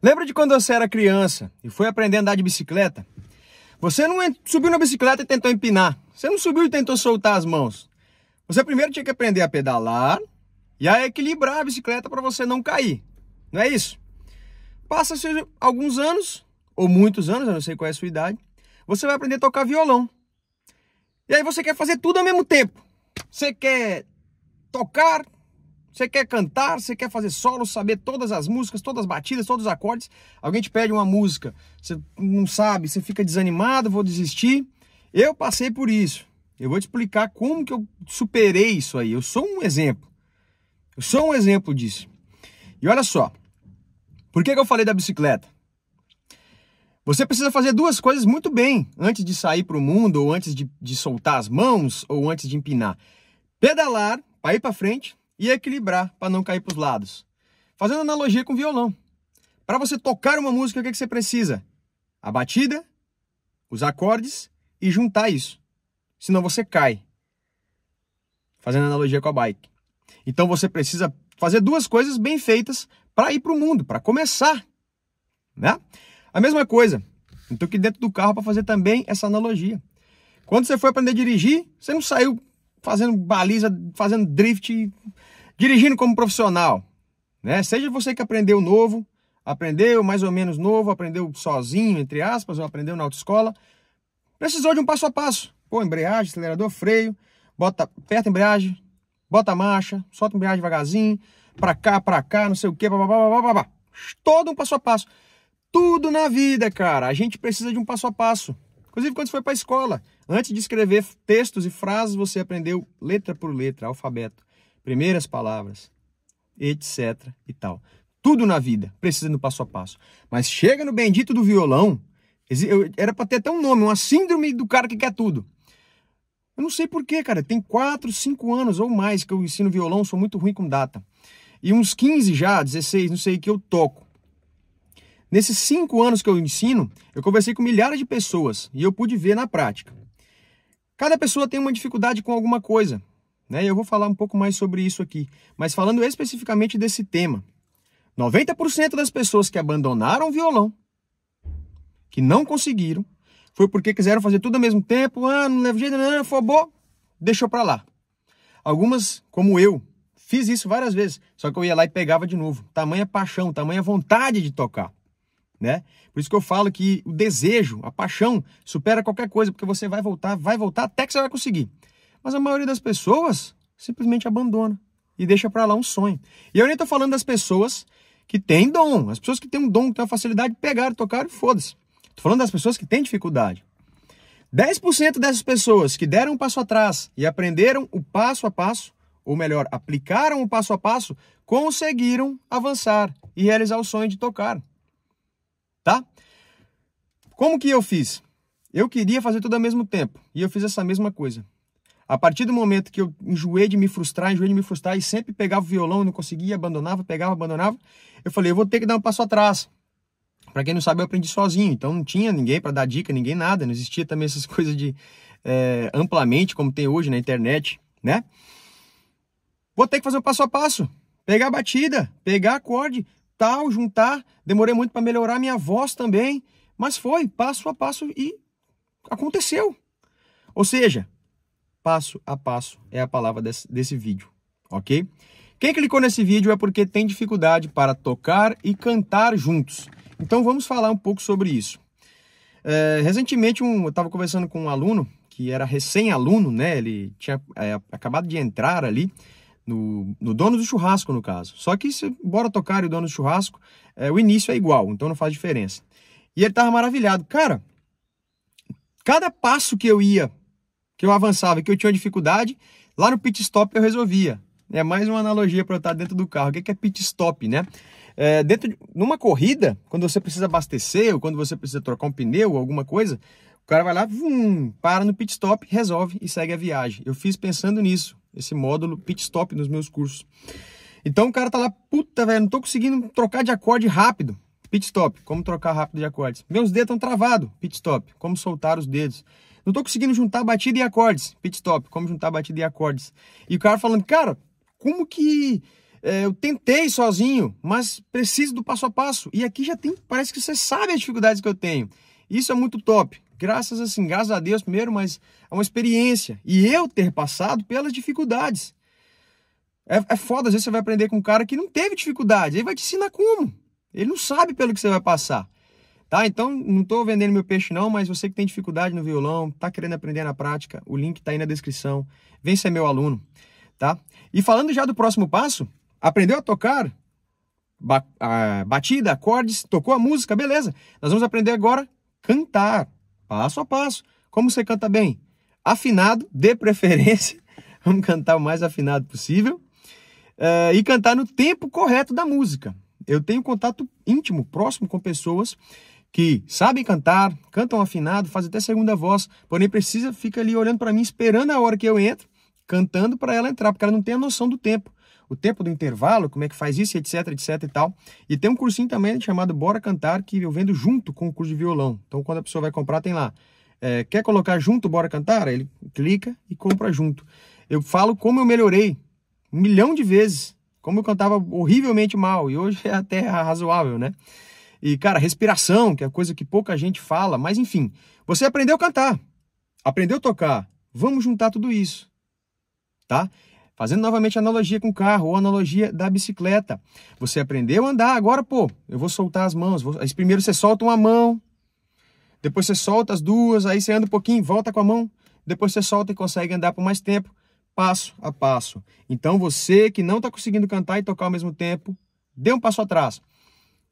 Lembra de quando você era criança e foi aprender a andar de bicicleta? Você não subiu na bicicleta e tentou empinar. Você não subiu e tentou soltar as mãos. Você primeiro tinha que aprender a pedalar e a equilibrar a bicicleta para você não cair. Não é isso? Passa-se alguns anos, ou muitos anos, eu não sei qual é a sua idade, você vai aprender a tocar violão. E aí você quer fazer tudo ao mesmo tempo. Você quer tocar, você quer cantar, você quer fazer solo, saber todas as músicas, todas as batidas, todos os acordes. Alguém te pede uma música, você não sabe, você fica desanimado, vou desistir. Eu passei por isso. Eu vou te explicar como que eu superei isso aí. Eu sou um exemplo. Eu sou um exemplo disso. E olha só, por que, que eu falei da bicicleta? Você precisa fazer duas coisas muito bem antes de sair para o mundo, ou antes de, de, soltar as mãos, ou antes de empinar: pedalar para ir para frente e equilibrar para não cair para os lados. Fazendo analogia com violão. Para você tocar uma música, o que, é que você precisa? A batida, os acordes e juntar isso. Senão você cai. Fazendo analogia com a bike. Então você precisa fazer duas coisas bem feitas para ir para o mundo, para começar. Né? A mesma coisa. Então, aqui dentro do carro para fazer também essa analogia. Quando você foi aprender a dirigir, você não saiu fazendo baliza, fazendo drift, dirigindo como profissional, né? Seja você que aprendeu novo, aprendeu mais ou menos novo, aprendeu sozinho, entre aspas, ou aprendeu na autoescola, precisou de um passo a passo. Pô, embreagem, acelerador, freio, bota, aperta a embreagem, bota a marcha, solta a embreagem devagarzinho, pra cá, pra cá, não sei o que, blá, blá, blá, blá, blá. Todo um passo a passo. Tudo na vida, cara, a gente precisa de um passo a passo. Inclusive, quando você foi para a escola, antes de escrever textos e frases, você aprendeu letra por letra, alfabeto, primeiras palavras, etc. e tal. Tudo na vida precisa do passo a passo. Mas chega no bendito do violão, era para ter até um nome, uma síndrome do cara que quer tudo. Eu não sei porquê, cara. Tem 4, 5 anos ou mais que eu ensino violão, sou muito ruim com data. E uns 15 já, 16, não sei, que eu toco. Nesses cinco anos que eu ensino, eu conversei com milhares de pessoas e eu pude ver na prática. Cada pessoa tem uma dificuldade com alguma coisa, né? Eu vou falar um pouco mais sobre isso aqui, mas falando especificamente desse tema. 90% das pessoas que abandonaram o violão, que não conseguiram, foi porque quiseram fazer tudo ao mesmo tempo, ah, não leva jeito, não, não, fobô, deixou para lá. Algumas, como eu, fiz isso várias vezes, só que eu ia lá e pegava de novo. Tamanha paixão, tamanha vontade de tocar né? Por isso que eu falo que o desejo, a paixão, supera qualquer coisa, porque você vai voltar, vai voltar até que você vai conseguir. Mas a maioria das pessoas simplesmente abandona e deixa para lá um sonho. E eu nem estou falando das pessoas que têm dom, as pessoas que têm um dom, que têm uma facilidade, pegaram, tocaram e foda-se. Estou falando das pessoas que têm dificuldade. 10% dessas pessoas que deram um passo atrás e aprenderam o passo a passo, ou melhor, aplicaram o passo a passo, conseguiram avançar e realizar o sonho de tocar tá? Como que eu fiz? Eu queria fazer tudo ao mesmo tempo e eu fiz essa mesma coisa. A partir do momento que eu enjoei de me frustrar, enjoei de me frustrar e sempre pegava o violão e não conseguia, abandonava, pegava, abandonava, eu falei, eu vou ter que dar um passo atrás. Para quem não sabe, eu aprendi sozinho, então não tinha ninguém para dar dica, ninguém nada, não existia também essas coisas de é, amplamente como tem hoje na internet, né? Vou ter que fazer um passo a passo, pegar a batida, pegar acorde, tal, juntar. Demorei muito para melhorar minha voz também, mas foi passo a passo e aconteceu. Ou seja, passo a passo é a palavra desse, desse vídeo, ok? Quem clicou nesse vídeo é porque tem dificuldade para tocar e cantar juntos. Então vamos falar um pouco sobre isso. É, recentemente um, eu estava conversando com um aluno que era recém-aluno, né? Ele tinha é, acabado de entrar ali no, no, dono do churrasco, no caso. Só que se bora tocar e o dono do churrasco, é, o início é igual, então não faz diferença. E ele tava maravilhado. Cara, cada passo que eu ia, que eu avançava, que eu tinha dificuldade, lá no pit stop eu resolvia. É mais uma analogia para eu estar dentro do carro. O é que é pit stop, né? É, dentro de, numa corrida, quando você precisa abastecer ou quando você precisa trocar um pneu ou alguma coisa, o cara vai lá, vum, para no pit stop, resolve e segue a viagem. Eu fiz pensando nisso esse módulo pit stop nos meus cursos. Então o cara tá lá, puta, velho, não tô conseguindo trocar de acorde rápido. Pit stop, como trocar rápido de acordes. Meus dedos estão travados, pit stop, como soltar os dedos. Não tô conseguindo juntar batida e acordes, pit stop, como juntar batida e acordes. E o cara falando, cara, como que é, eu tentei sozinho, mas preciso do passo a passo. E aqui já tem, parece que você sabe as dificuldades que eu tenho. Isso é muito top graças assim, graças a Deus primeiro, mas é uma experiência. E eu ter passado pelas dificuldades. É, é foda, às vezes você vai aprender com um cara que não teve dificuldade, ele vai te ensinar como. Ele não sabe pelo que você vai passar. Tá? Então, não estou vendendo meu peixe não, mas você que tem dificuldade no violão, tá querendo aprender na prática, o link tá aí na descrição. Vem ser meu aluno, tá? E falando já do próximo passo, aprendeu a tocar batida, acordes, tocou a música, beleza. Nós vamos aprender agora cantar passo a passo. Como você canta bem? Afinado, de preferência. Vamos cantar o mais afinado possível. Uh, e cantar no tempo correto da música. Eu tenho contato íntimo, próximo com pessoas que sabem cantar, cantam afinado, fazem até segunda voz, porém precisa, fica ali olhando para mim, esperando a hora que eu entro, cantando para ela entrar, porque ela não tem a noção do tempo o tempo do intervalo, como é que faz isso, etc, etc e tal. E tem um cursinho também chamado Bora Cantar, que eu vendo junto com o curso de violão. Então, quando a pessoa vai comprar, tem lá. É, quer colocar junto Bora Cantar? Ele clica e compra junto. Eu falo como eu melhorei um milhão de vezes, como eu cantava horrivelmente mal, e hoje é até razoável, né? E, cara, respiração, que é coisa que pouca gente fala, mas enfim, você aprendeu a cantar, aprendeu a tocar, vamos juntar tudo isso, tá? Fazendo novamente analogia com o carro ou analogia da bicicleta. Você aprendeu a andar, agora, pô, eu vou soltar as mãos. Vou... primeiro você solta uma mão, depois você solta as duas, aí você anda um pouquinho, volta com a mão, depois você solta e consegue andar por mais tempo, passo a passo. Então você que não está conseguindo cantar e tocar ao mesmo tempo, dê um passo atrás.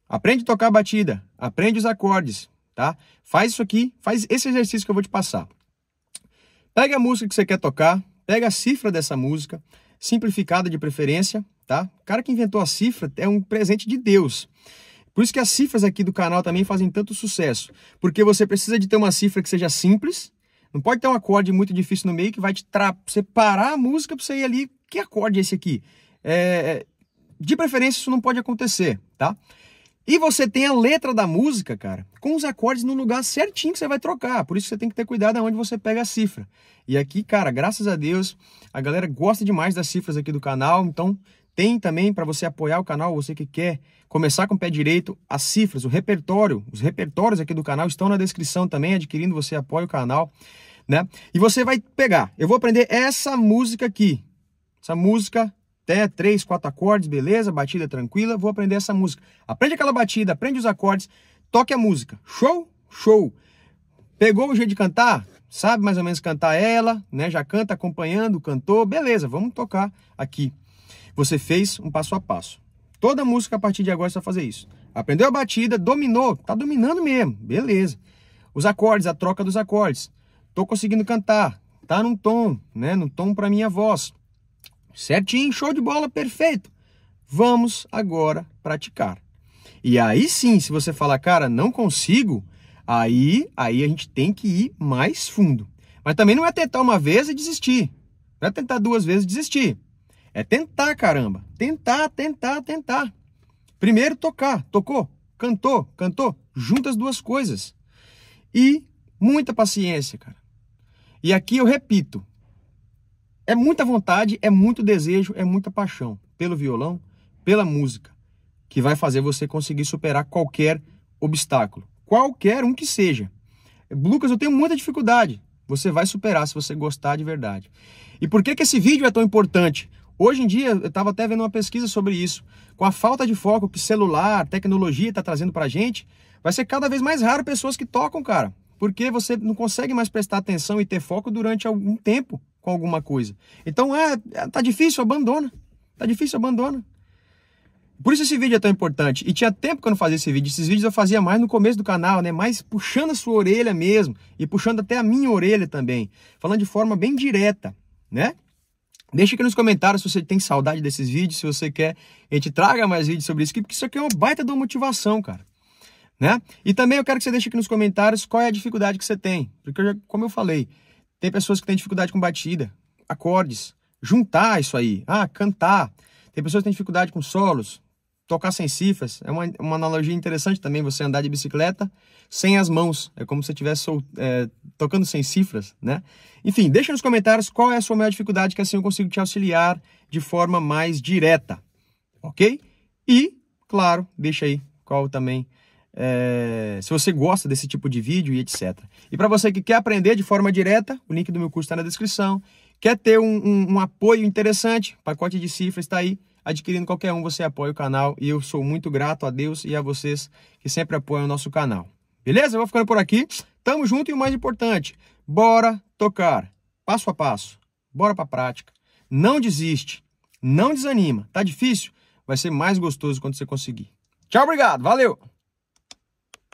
Aprende a tocar a batida, aprende os acordes, tá? Faz isso aqui, faz esse exercício que eu vou te passar. Pega a música que você quer tocar, Pega a cifra dessa música, simplificada de preferência, tá? O cara que inventou a cifra é um presente de Deus. Por isso que as cifras aqui do canal também fazem tanto sucesso, porque você precisa de ter uma cifra que seja simples, não pode ter um acorde muito difícil no meio que vai te separar a música para você ir ali, que acorde é esse aqui? É... é de preferência isso não pode acontecer, tá? E você tem a letra da música, cara, com os acordes no lugar certinho que você vai trocar. Por isso você tem que ter cuidado aonde você pega a cifra. E aqui, cara, graças a Deus, a galera gosta demais das cifras aqui do canal, então tem também para você apoiar o canal, você que quer começar com o pé direito, as cifras, o repertório, os repertórios aqui do canal estão na descrição também, adquirindo você apoia o canal, né? E você vai pegar, eu vou aprender essa música aqui. Essa música até três, quatro acordes, beleza, batida tranquila, vou aprender essa música. Aprende aquela batida, aprende os acordes, toque a música. Show? Show. Pegou o jeito de cantar? Sabe mais ou menos cantar ela, né? Já canta acompanhando, cantou, beleza, vamos tocar aqui. Você fez um passo a passo. Toda música a partir de agora você vai fazer isso. Aprendeu a batida, dominou, tá dominando mesmo, beleza. Os acordes, a troca dos acordes. Tô conseguindo cantar, tá num tom, né? Num tom para minha voz. Certinho, show de bola, perfeito. Vamos agora praticar. E aí sim, se você falar, cara, não consigo, aí, aí a gente tem que ir mais fundo. Mas também não é tentar uma vez e desistir. Não é tentar duas vezes e desistir. É tentar, caramba. Tentar, tentar, tentar. Primeiro tocar, tocou, cantou, cantou, junta as duas coisas. E muita paciência, cara. E aqui eu repito, é muita vontade, é muito desejo, é muita paixão pelo violão, pela música, que vai fazer você conseguir superar qualquer obstáculo, qualquer um que seja. Lucas, eu tenho muita dificuldade. Você vai superar se você gostar de verdade. E por que, que esse vídeo é tão importante? Hoje em dia, eu estava até vendo uma pesquisa sobre isso. Com a falta de foco que celular, tecnologia está trazendo para gente, vai ser cada vez mais raro pessoas que tocam, cara. Porque você não consegue mais prestar atenção e ter foco durante algum tempo com alguma coisa. Então é, é tá difícil, abandona. Tá difícil, abandona. Por isso esse vídeo é tão importante. E tinha tempo que eu não fazia esse vídeo. Esses vídeos eu fazia mais no começo do canal, né? Mais puxando a sua orelha mesmo. E puxando até a minha orelha também. Falando de forma bem direta, né? Deixa aqui nos comentários se você tem saudade desses vídeos, se você quer a gente traga mais vídeos sobre isso aqui, porque isso aqui é uma baita de uma motivação, cara. Né? E também eu quero que você deixe aqui nos comentários qual é a dificuldade que você tem. Porque, eu já, como eu falei, tem pessoas que têm dificuldade com batida, acordes, juntar isso aí, ah, cantar. Tem pessoas que têm dificuldade com solos, tocar sem cifras. É uma, uma analogia interessante também você andar de bicicleta sem as mãos. É como se você estivesse é, tocando sem cifras, né? Enfim, deixa nos comentários qual é a sua maior dificuldade, que assim eu consigo te auxiliar de forma mais direta, ok? E, claro, deixa aí qual também é, se você gosta desse tipo de vídeo e etc. E para você que quer aprender de forma direta, o link do meu curso está na descrição. Quer ter um, um, um apoio interessante? Pacote de cifras está aí. Adquirindo qualquer um, você apoia o canal e eu sou muito grato a Deus e a vocês que sempre apoiam o nosso canal. Beleza? Eu vou ficando por aqui. Tamo junto e o mais importante, bora tocar. Passo a passo. Bora para a prática. Não desiste. Não desanima. Tá difícil? Vai ser mais gostoso quando você conseguir. Tchau, obrigado. Valeu.